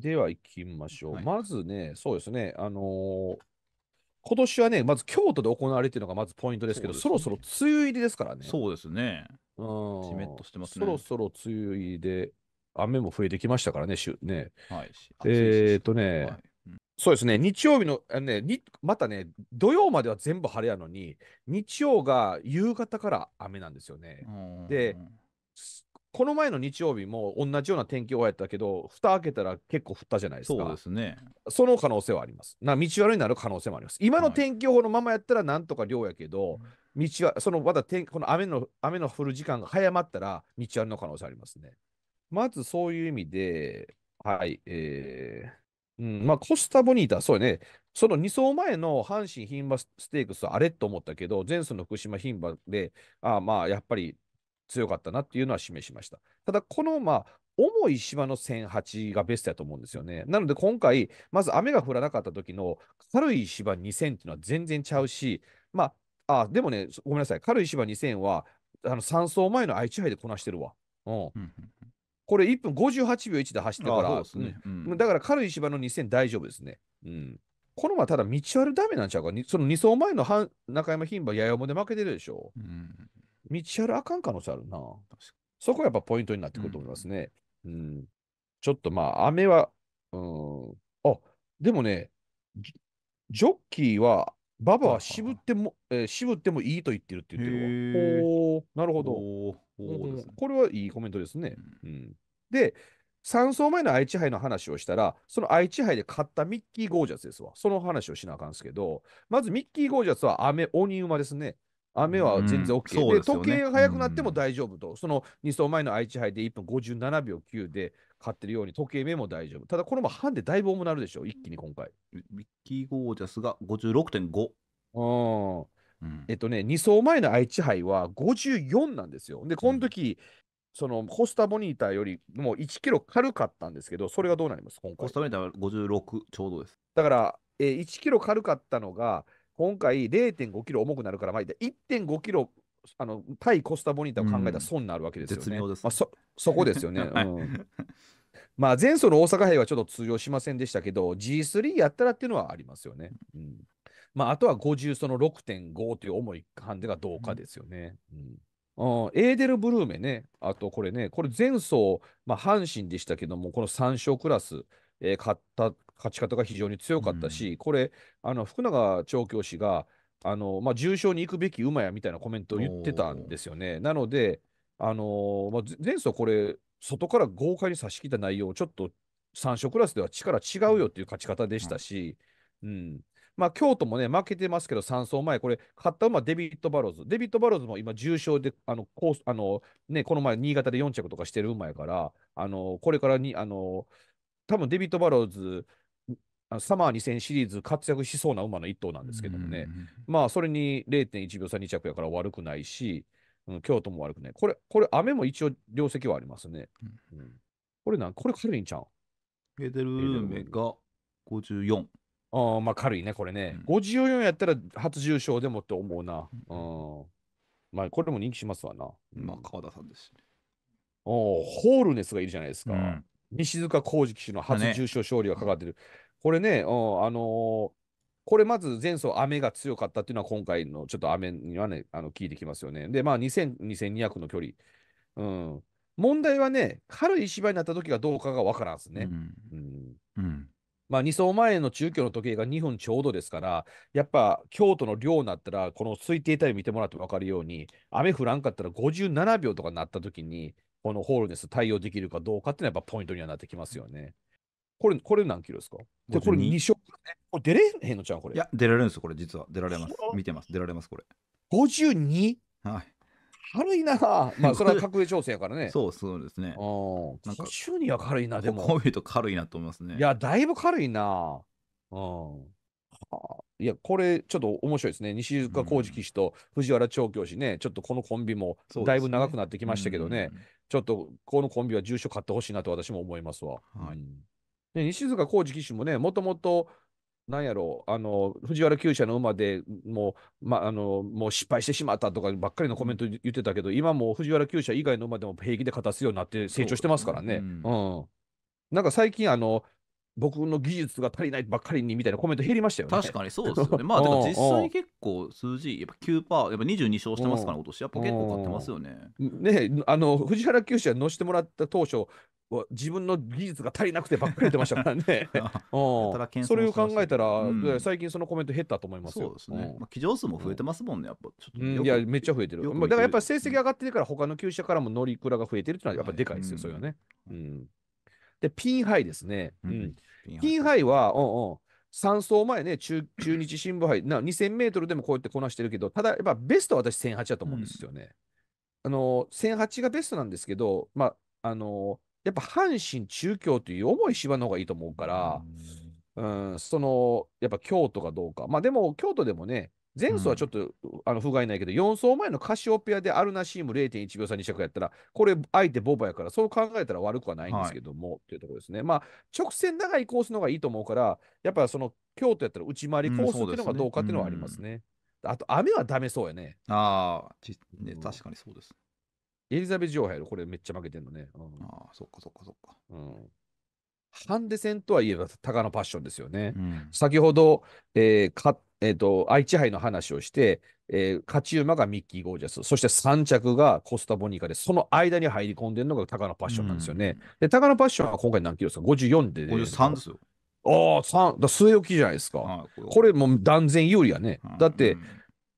では行きましょう。はいまずね、そうですね、あのー今年はね、まず京都で行われているのがまずポイントですけど、そ,、そろそろ梅雨入りですからね。そうですね。んじめっとしてますねそろそろ梅雨入りで、雨も増えてきましたからね、しゅねはい。えーっとねはいそうですね、日曜日の、あねに、またね、土曜までは全部晴れやのに、日曜が夕方から雨なんですよね。で、この前の日曜日も同じような天気予報やったけど、蓋開けたら結構降ったじゃないですか。そうですね。その可能性はあります。な道悪になる可能性もあります。今の天気予報のままやったらなんとか量やけど、はい、道は、そのまだ天この雨の雨の降る時間が早まったら、道悪の可能性ありますね。まずそういう意味で、はい、えー、うん、まあ、コスタボニータ、そうね、その2走前の阪神牝馬ステークス、あれと思ったけど、前走の福島牝馬で、ああまあ、やっぱり強かったなっていうのは示しました。ただ、この、まあ、重い芝の1008がベストだと思うんですよね。なので今回、まず雨が降らなかった時の軽い芝2000っていうのは全然ちゃうし、まあ、あでもね、ごめんなさい、軽い芝2000はあの3走前の愛知杯でこなしてるわ。うん、これ1分58秒1で走ってから、ねうん、だから軽い芝の2000大丈夫ですね。うんこのまただ道悪ダメなんちゃうか、その2走前の中山牝馬、ややもで負けてるでしょ。うん、道るあかん可能性あるな。そこはやっぱポイントになってくると思いますね。うん、うん、ちょっとまあ、雨は、うん、あでもね、ジョッキーは、ババは渋っても、えー、渋ってもいいと言ってるって言ってるわ。おなるほど、これはいいコメントですね。うん、うん、で、3走前の愛知杯の話をしたら、その愛知杯で勝ったミッキー・ゴージャスですわ。その話をしなあかんすけど、まずミッキー・ゴージャスは雨鬼馬ですね。雨は全然 OK、うん、で、ね、時計が速くなっても大丈夫と、うん、その2走前の愛知杯で1分57秒9で勝ってるように時計目も大丈夫ただこれも半でだいぶ重なるでしょ一気に今回ミッキー・ゴージャスが56.5あうん、えっとね2走前の愛知杯は54なんですよでこの時、うん、そのコスタボニータよりも1キロ軽かったんですけどそれがどうなります今回コスタボニータは56ちょうどですだから、えー、1キロ軽かったのが今回0.5キロ重くなるから、まあ、1.5キロあの対コスタボニータを考えたら損になるわけですよね。まあ、そこですよね。うんまあ、前走の大阪杯はちょっと通用しませんでしたけど、G3 やったらっていうのはありますよね。うん、まあ、あとは50その6.5という重いハンがどうかですよね。うん、うん、エーデルブルーメね、あとこれね、これ前走、まあ、阪神でしたけども、この3勝クラス、えー、勝った勝ち方が非常に強かったし、うん、これ、あの福永調教師が、あのまあ、重賞に行くべき馬やみたいなコメントを言ってたんですよね。なので、あのまあ、前走これ、外から豪快に差し切った内容、ちょっと三勝クラスでは力違うよっていう勝ち方でしたし、うん、うん、まあ、京都もね、負けてますけど、3走前、これ、勝った馬、デビット・バローズ。デビット・バローズも今、重賞で、あのコースあの、ね、この前、新潟で4着とかしてる馬やから、あのこれからに、あの多分デビット・バローズ、サマー2000シリーズ活躍しそうな馬の一頭なんですけどもね、まあそれに0.1秒差2着やから悪くないし、うん、京都も悪くない。これ、これ、雨も一応、量積はありますね。うん、これなん、これ軽いんちゃうエデルルーメが54。ああ、まあ軽いね、これね。うん、54やったら初重賞でもって思うな。うん。まあこれも人気しますわな。まあ川田さんですね。おーホールネスがいるじゃないですか。西塚浩二騎手の初重賞勝利がかかってる。これね、うん、あのー、これまず前走雨が強かったっていうのは今回のちょっと雨にはね、あの、聞いてきますよね。で、まあ2000、2200の距離。うん。問題はね、軽い芝居になった時がどうかが分からんすね。うん。うん、まあ、2走前の中距離の時計が2分ちょうどですから、やっぱ京都の量になったら、この推定タイム見てもらって分かるように、雨降らんかったら57秒とかなった時に、このホールネス対応できるかどうかっていうのはやっぱポイントにはなってきますよね。これ、これ何キロですかでこれ2色、これ出れへんのちゃうこれ。いや、出られるんですよ、これ、実は。出られます。見てます。出られます、これ。52? はい。軽いな まあ、それは格上調整やからね。そうそうですね。なんか、週には軽いな、でも。こう見ると軽いなと思いますね。いや、だいぶ軽いなうん。いや、これ、ちょっと面白いですね。西塚浩二騎士と藤原調教師ね、ちょっとこのコンビもだいぶ長くなってきましたけどね、ねうん、ちょっとこのコンビは重賞買ってほしいなと私も思いますわ。はい、うんね、西塚浩二騎手もね、もともと、なんやろう、あの、藤原厩舎の馬でもう、ま、あの、もう失敗してしまったとかばっかりのコメント言ってたけど、今も藤原厩舎以外の馬でも平気で勝たすようになって成長してますからね。ううん、うん。なんか最近、あの、僕の技術が足りないばっかりにみたいなコメント減りましたよね。確かにそうですよね。まあ、で も実際結構数字、やっぱ9%、やっぱ22勝してますから、今年、やっぱ結構買ってますよね。ねあの藤原球史は乗せてもらった当初、自分の技術が足りなくてばっかり言ってましたから ね。それを考えたら、うん、最近そのコメント減ったと思いますよ。そうですね。まあ、騎乗数も増えてますもんね、やっぱ。うん、いや、めっちゃ増えてる。てるだからやっぱり成績上がってるから、他の球者からも乗りくが増えてるっていうのは、やっぱでかいですよ、それはね。うんで、ピンハイですね。うん。ピンハイは、うんうん。3走前ね中、中日新聞杯、な2000メートルでもこうやってこなしてるけど、ただやっぱベストは私1008だと思うんですよね。うん、あの、1008がベストなんですけど、まあ、あの、やっぱ阪神中京という重い芝の方がいいと思うから、うん、その、やっぱ京都がどうか。まあでも、京都でもね、前走はちょっと、うん、あの不甲斐ないけど、4走前のカシオペアでアルナシーム0.1秒差2着やったら、これ、相手ボバやから、そう考えたら悪くはないんですけども、はい、っていうところですね。まあ、直線長いコースの方がいいと思うから、やっぱその京都やったら内回りコースっていうのがどうかっていうのはありますね。うん、すねあと、雨はダメそうやね。ああ、ね、確かにそうです。エリザベス女王やる、これめっちゃ負けてんのね。うん、ああ、そっかそっかそっか。うんハンデ戦とはいえば高のパッションですよね。うん、先ほど、えーかえーと、愛知杯の話をして、えー、勝ち馬がミッキー・ゴージャス、そして3着がコスタ・ボニカで、その間に入り込んでるのが高のパッションなんですよね。うん、で、高のパッションは今回何キロですか ?54 で、ね。53ですよ。ああ、3、だ据え置きじゃないですか。これもう断然有利やね。だって、うん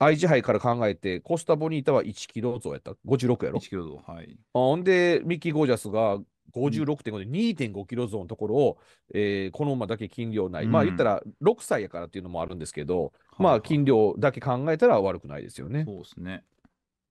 愛知杯から考えて、コスタボニータは1キロ増やった。56やろ ?1 キロ増、はい。ほんで、ミッキー・ゴージャスが56.5で2.5キロゾーンのところを、えー、この馬だけ金量ない、うん、まあ言ったら6歳やからっていうのもあるんですけど、まあ金量だけ考えたら悪くないですよね。そうですね。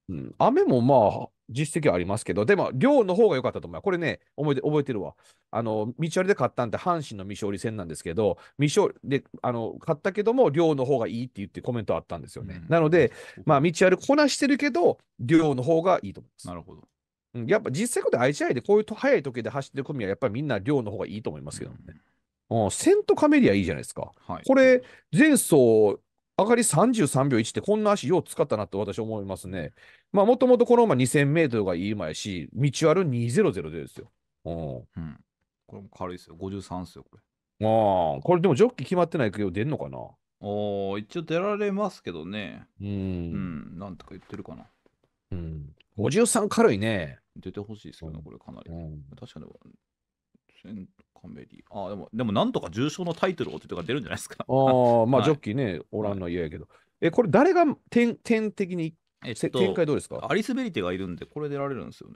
うん、雨もまあ実績はありますけど、でも量の方が良かったと思う。これね、覚えて覚えてるわ。あの、道割で買ったんって阪神の未勝利戦なんですけど、未勝で、あの、買ったけども、量の方がいいって言ってコメントあったんですよね。うん、なので、まあ、道割こなしてるけど、量の方がいいと思います。なるほど。うん、やっぱ実際こと IGI でこういう速い時で走ってる組はやっぱりみんな量の方がいいと思いますけどね。うん、セントカメリアいいじゃないですか。はい、これ、前走上がり33秒1ってこんな足よう使ったなって私思いますね。まあもともとこの馬2000メートルがいい馬やし、道ある200でですよ。うん。うん、これも軽いですよ。53ですよ、これ。ああ、これでもジョッキ決まってないけど出んのかなあ、一応出られますけどね。うん。うん。なんとか言ってるかな。うん。53軽いね。出てほしいですけどこれかなり。うん、確かに、セントカメリー。あ、でも、でもなんとか重賞のタイトルをってとか出るんじゃないですか。ああ、まあ、ジョッキーね、おらんの嫌やけど。え、これ誰がてん、点的に、えっと、展開どうですかアリス・ベリテがいるんで、これ出られるんですよね。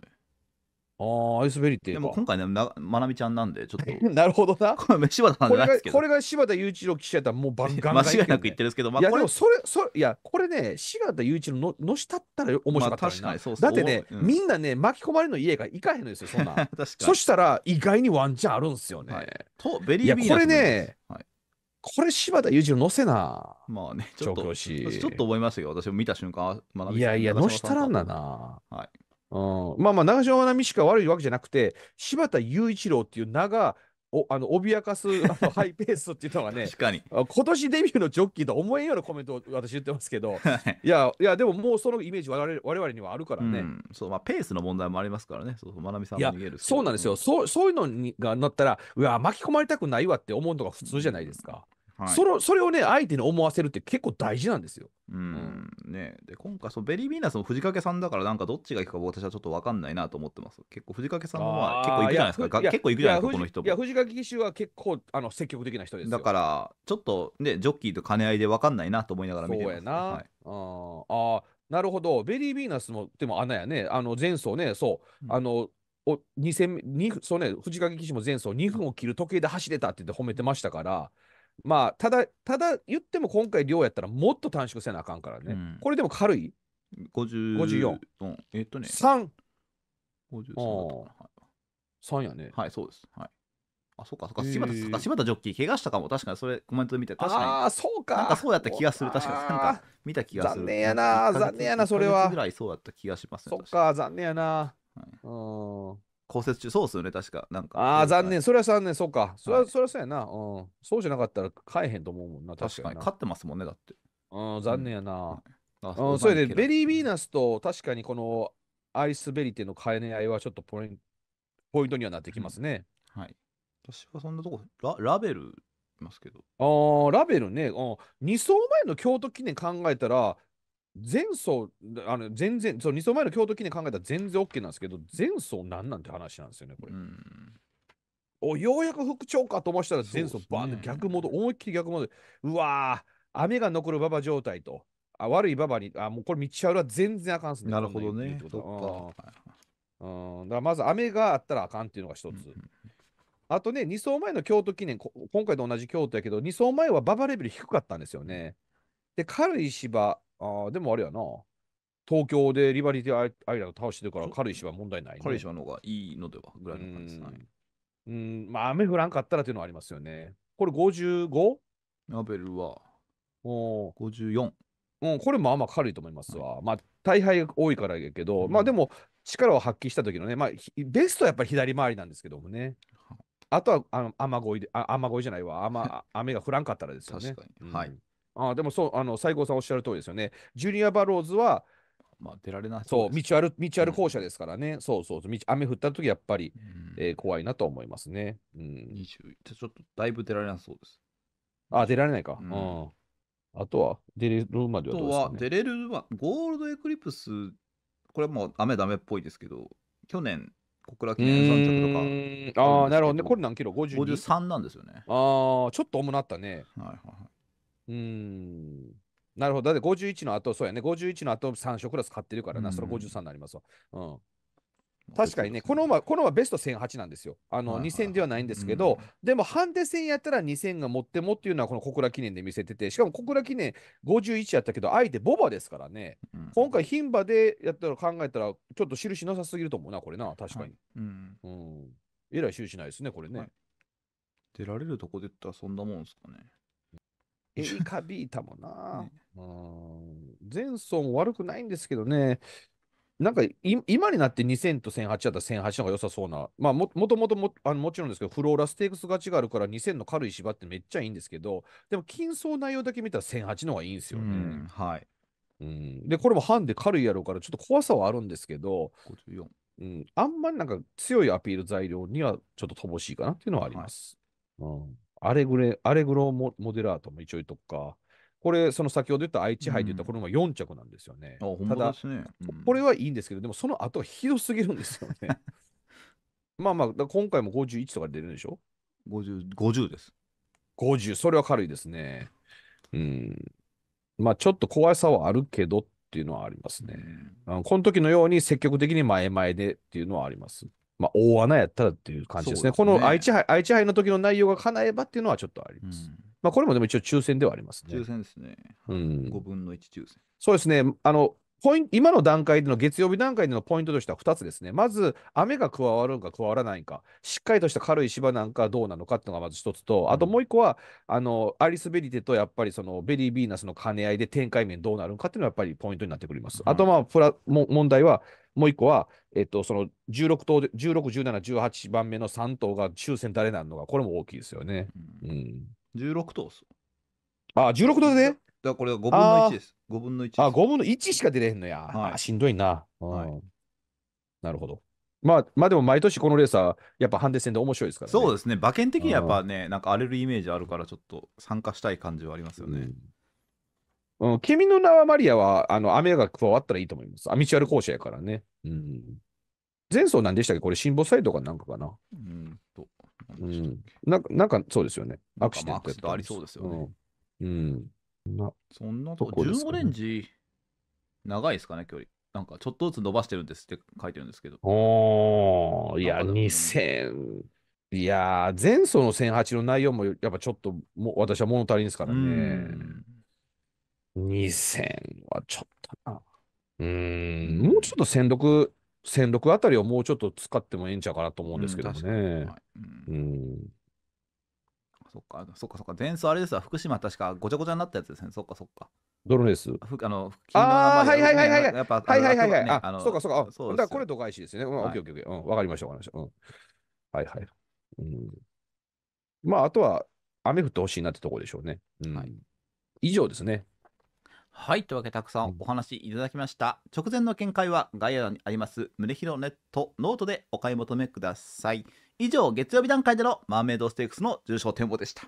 ああ、アイスベリーってでも今回ね、まなみちゃんなんで、ちょっと。なるほどな。これ柴田さんじゃないでがすけどこ。れが柴田雄一郎記者やったらもうバンガンガ 間違いなく言ってるんですけど、まあ、いやこでれもそれそれいやこれね柴田雄一郎ののしたったら面白かったのな、まあ確かにそうそうだってね、うんみんなね巻き込まれるの家が行かへんのですよ そんな確かに。そしたら意外にワンチャンあるんですよね、はいと、ベリービーナスこれね、はいこれ柴田雄一郎のせなまあね、ちょっと、ちょっと思いましたけど、私も見た瞬間、まなみいやいやのしたらんなな、はい、うん。まあまあ、長嶋愛美しか悪いわけじゃなくて、柴田雄一郎っていう名が、おあの脅かすあの ハイペースっていうのはね、確かに今年デビューのジョッキーと思えんようなコメントを私言ってますけど、いや、いやでももうそのイメージ我れ我々にはあるからね。うん、そうまあ、ペースの問題もありますからね、そうなさんも逃げるそうなんですよ、うん、そうそういうのにがなったら、うわ、巻き込まれたくないわって思うのが普通じゃないですか。うんはい、それそれをね相手に思わせるって結構大事なんですよ。うん、うん、ね、で今回そのベリー・ヴィーナスの藤掛さんだからなんかどっちがいくか私はちょっと分かんないなと思ってます結構藤掛さんもまあ結構いくじゃないですか結構いくじゃないですかこの人もいや藤掛騎手は結構あの積極的な人ですだからちょっとねジョッキーと兼ね合いで分かんないなと思いながら見てます、ね、そうやな、はい、ああなるほどベリー・ヴィーナスもでも穴やねあの前走ねそう、うん、あのお2戦目そうね藤掛騎手も前走2分を切る時計で走れたって言って褒めてましたから、まあ、ただ、ただ言っても今回量やったらもっと短縮せなあかんからね。うん、これでも軽い5 4うん、えっとね。3。53 3やね。はい、そうです。はい。あ、そうか、そうか。柴田、柴田ジョッキー、怪我したかも。確かに、それ、コメント見て、確かに。ああ、そうか。なんかそうやった気がする。確かに、なんか、見た気がする。残念やな、残念やな、それは。ぐらいそうだった気がしますね。そっか、残念やな。はい、うん。公設中、そうっすよね、確か。なんか。ああ、残念。それは残念。そうか。それは、はいそれはそうやな、うん。そうじゃなかったら買えへんと思うもんな。確確かに。勝ってますもんね、だって。うん、残念やな。あうん、それで、ベリー・ヴィーナスと確かにこのアイスベリーっていうの兼ね合いはちょっとポインポイントにはなってきますね。はい。私はそんなとこ、ララベルいますけど。ああラベルね、うん、2層前の京都記念考えたら、前走、あの全然、そう2走前の京都記念考えたら全然 OK なんですけど、前走なんなんて話なんですよね、これ。おようやく復調かと思したら前走バーンと逆戻、思いっきり逆戻うわ雨が残る馬場状態と、あ悪い馬場に、あもうこれ、道ちは全然あかんすね。なるほどね。うん、だからまず雨があったらあかんっていうのが一つ。あとね、2走前の京都記念、今回と同じ京都やけど、2走前は馬場レベル低かったんですよね。で、軽い芝、ああ、でもあれやな。東京でリバリティアイランド倒してるから軽石は問題ない、ね。軽石はの方がいいのではぐらいの感じですね。うん、まあ雨降らんかったらというのはありますよね。これ 55? ラベルはお54。うん、これもあんま軽いと思いますわ。はい、まあ、大敗が多いからやけど、うん、まあでも、力を発揮した時のね、まあ、ベストはやっぱり左回りなんですけどもね。あとは、あの雨乞いで、あ雨乞いじゃないわ雨、雨が降らんかったらですよね。確かに。うん、はい。あでもそう、あの西郷さんおっしゃる通りですよね。ジュニア・バローズは、まあ、出られないそう、道ある、道ある校舎ですからね。うん、そうそう道、雨降った時やっぱり、うん、えー、怖いなと思いますね。うん。2 1ちょっとだいぶ出られなそうです。あ、出られないか。うん。あとは、出れるまではどうですか、ね、あとは、出れるは、ゴールドエクリプス、これもう雨だめっぽいですけど、去年、小倉記念3着とかあ。ああ、なるほどね。これ何キロ ?52? 53なんですよね。ああ、ちょっと重なったね。はいはいはい。うん。なるほど。だって51の後、そうやね。51の後、3色クラス買ってるからな。それ53になりますわ。うん。確かにね、この馬、この馬ベスト1008なんですよ。あの、はいはい、2000ではないんですけど、うん、でもハンデ戦やったら2000が持ってもっていうのはこの小倉記念で見せてて、しかも小倉記念51やったけど、相手ボバですからね、うん、今回牝馬でやったら考えたら、ちょっと印なさすぎると思うな、これな、確かに。はい、うん。うん、えらい印ないですね、これね。はい、出られるとこで言ったらそんなもんですかね。エリカ・ビータもな、前走も悪くないんですけどね、なんか今になって2000と1008だったら1008の方が良さそうな、まあも、もともともあのもちろんですけど、フローラステークス勝ちがあるから2000の軽い芝ってめっちゃいいんですけど、でも、金層内容だけ見たら1008の方がいいんですよね。うん、はい、うん、で、これもハンで軽いやろうから、ちょっと怖さはあるんですけど、うん、あんまりなんか強いアピール材料にはちょっと乏しいかなっていうのはあります。うんアレグレ、アレグロモモデラートも一応言っとくか。これ、その先ほど言った愛知杯で言ったこれも4着なんですよね。うん、ただ、ねうん、これはいいんですけど、でもその後ひどすぎるんですよね。まあまあ、今回も51とか出るんでしょ 50, ?50 です。50、それは軽いですね。うん。まあ、ちょっと怖さはあるけどっていうのはありますね。うん、この時のように積極的に前々でっていうのはあります。まあ、大穴やったらっていう感じですね。すねこの愛知杯、愛知杯の時の内容が叶えばっていうのはちょっとあります。うんまあ、これもでも一応抽選ではありますね。抽選ですね。うん、5分の1抽選。そうですね。あの、ポイン今の段階での月曜日段階でのポイントとしては2つですね。まず、雨が加わるんか加わらないか、しっかりとした軽い芝なんかどうなのかっていうのがまず1つと、あともう1個は、あのアリス・ベリテとやっぱりそのベリー・ヴィーナスの兼ね合いで展開面どうなるのかっていうのはやっぱりポイントになってくります。あと、まあプラも、問題は、もう一個は、えっと、その16頭で、16、17、18番目の3頭が抽選誰なのか、これも大きいですよね。うん。うん、16頭っす。あ、16頭でね。だからこれは5分の1です。5分の1あ、5分の1しか出れへんのや。はい、しんどいな、はい。なるほど。まあ、まあでも毎年このレースはやっぱハンデ戦で面白いですからね。そうですね。馬券的にはやっぱね、なんか荒れるイメージあるからちょっと参加したい感じはありますよね。うんうん、君の名はマリアは、あの、雨が加わったらいいと思います。アミチュアル校舎やからね。うん。前奏なんでしたっけこれ、辛抱サイドかなんかかな。うんと。うん、ななんか、そうですよね。アクシデント。アクありそうですよね。うん。うん、なそんなとこ、ね、15レンジ、長いですかね、距離。なんか、ちょっとずつ伸ばしてるんですって書いてるんですけど。おー、いや、2000。いやー、前奏の1008の内容も、やっぱちょっとも、私は物足りんですからね。うん2000はちょっとな。うん、もうちょっと戦力、戦力あたりをもうちょっと使ってもええんちゃうかなと思うんですけどね。うん、そっか、そっか、そっか、前奏あれですわ、福島確かごちゃごちゃになったやつですね、そっか、そっか。どれです。ふあの、ああ、はいはいはいはい。やっぱ、はいはいはいはい。あ、あそうか、そうか、そうだからこれと返しですね。うん、オッケーオッケーオッケー。うん、わかりました、わかりました。うん。はいはい。うん。まあ、あとは、雨降ってほしいなってとこでしょうね。うん。以上ですね。はい、というわけでたくさんお話いただきました。直前の見解は概要欄にあります胸広ネットノートでお買い求めください。以上、月曜日段階でのマーメイドステークスの重賞展望でした。